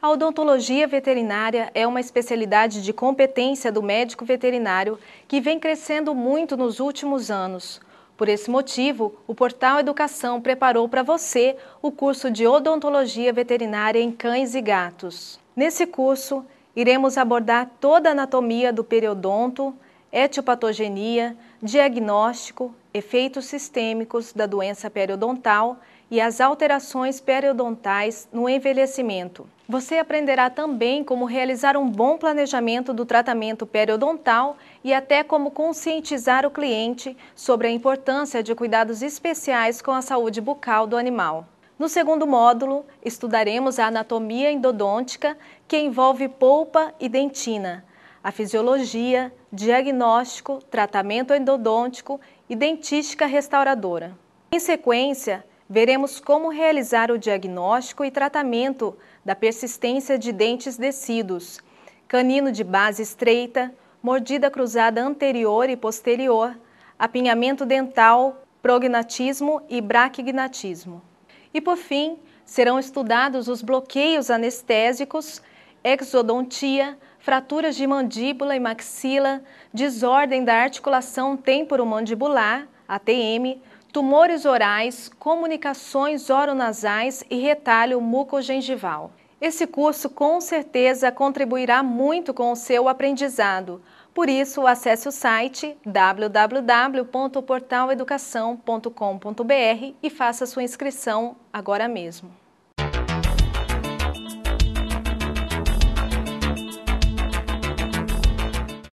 A odontologia veterinária é uma especialidade de competência do médico veterinário que vem crescendo muito nos últimos anos. Por esse motivo, o Portal Educação preparou para você o curso de Odontologia Veterinária em Cães e Gatos. Nesse curso, iremos abordar toda a anatomia do periodonto, etiopatogenia, diagnóstico, efeitos sistêmicos da doença periodontal e as alterações periodontais no envelhecimento. Você aprenderá também como realizar um bom planejamento do tratamento periodontal e até como conscientizar o cliente sobre a importância de cuidados especiais com a saúde bucal do animal. No segundo módulo, estudaremos a anatomia endodôntica, que envolve polpa e dentina, a fisiologia, diagnóstico, tratamento endodôntico e dentística restauradora. Em sequência, veremos como realizar o diagnóstico e tratamento da persistência de dentes descidos, canino de base estreita, mordida cruzada anterior e posterior, apinhamento dental, prognatismo e braquignatismo. E por fim, serão estudados os bloqueios anestésicos, exodontia, fraturas de mandíbula e maxila, desordem da articulação temporomandibular, ATM, tumores orais, comunicações oronasais e retalho mucogengival. Esse curso com certeza contribuirá muito com o seu aprendizado. Por isso, acesse o site www.portaleducação.com.br e faça sua inscrição agora mesmo.